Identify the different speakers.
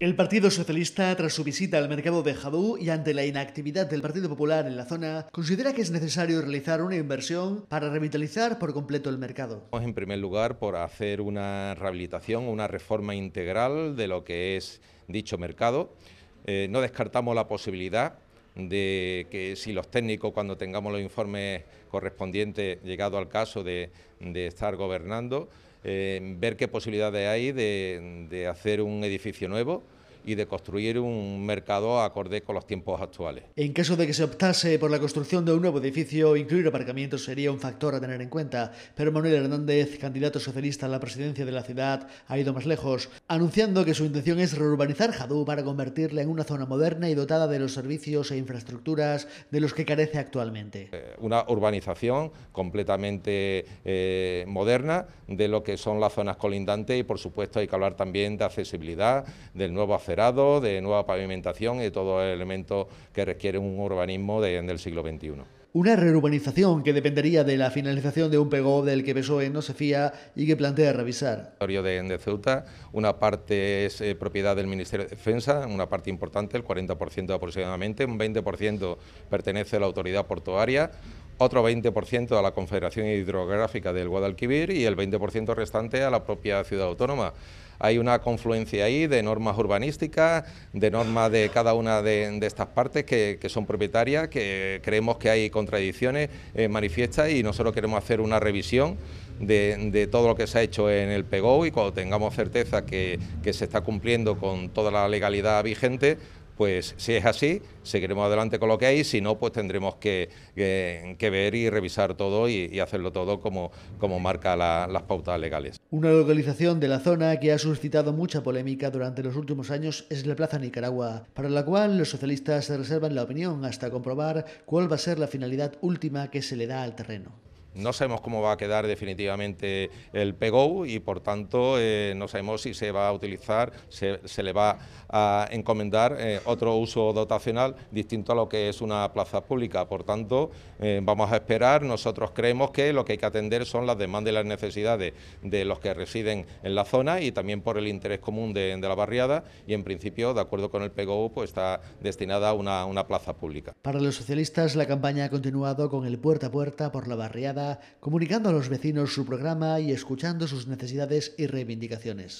Speaker 1: El Partido Socialista, tras su visita al mercado de Jadú y ante la inactividad del Partido Popular en la zona, considera que es necesario realizar una inversión para revitalizar por completo el mercado.
Speaker 2: En primer lugar, por hacer una rehabilitación, una reforma integral de lo que es dicho mercado. Eh, no descartamos la posibilidad de que si los técnicos cuando tengamos los informes correspondientes llegado al caso de, de estar gobernando, eh, ver qué posibilidades hay de, de hacer un edificio nuevo y de construir un mercado acorde con los tiempos actuales. En
Speaker 1: caso de que se optase por la construcción de un nuevo edificio, incluir aparcamientos sería un factor a tener en cuenta, pero Manuel Hernández, candidato socialista a la presidencia de la ciudad, ha ido más lejos, anunciando que su intención es reurbanizar Jadú para convertirla en una zona moderna y dotada de los servicios e infraestructuras de los que carece actualmente.
Speaker 2: Eh, una urbanización completamente eh, moderna de lo que son las zonas colindantes y, por supuesto, hay que hablar también de accesibilidad, del nuevo acceso de nueva pavimentación y todo el elemento que requiere un urbanismo de, del siglo XXI.
Speaker 1: Una reurbanización que dependería de la finalización de un PEGO del que PSOE no se fía y que plantea revisar.
Speaker 2: De, de Ceuta, una parte es eh, propiedad del Ministerio de Defensa, una parte importante, el 40% aproximadamente, un 20% pertenece a la autoridad portuaria, otro 20% a la Confederación Hidrográfica del Guadalquivir y el 20% restante a la propia ciudad autónoma. Hay una confluencia ahí de normas urbanísticas, de normas de cada una de, estas partes que, son propietarias, que creemos que hay contradicciones eh, manifiestas y nosotros queremos hacer una revisión de, todo lo que se ha hecho en el PEGO y cuando tengamos certeza que se está cumpliendo con toda la legalidad vigente, pues si es así, seguiremos adelante con lo que hay, si no, pues tendremos que, ver y revisar todo y, hacerlo todo como, marca las pautas legales.
Speaker 1: Una localización de la zona que ha suscitado mucha polémica durante los últimos años es la Plaza Nicaragua, para la cual los socialistas se reservan la opinión hasta comprobar cuál va a ser la finalidad última que se le da al terreno.
Speaker 2: No sabemos cómo va a quedar definitivamente el PGO y por tanto eh, no sabemos si se va a utilizar, se, le va a encomendar eh, otro uso dotacional distinto a lo que es una plaza pública. Por tanto, eh, vamos a esperar. Nosotros creemos que lo que hay que atender son las demandas y las necesidades de los que residen en la zona y también por el interés común de, la barriada y en principio, de acuerdo con el PGO, pues está destinada a una plaza pública.
Speaker 1: Para los socialistas la campaña ha continuado con el puerta a puerta por la barriada comunicando a los vecinos su programa y escuchando sus necesidades y reivindicaciones.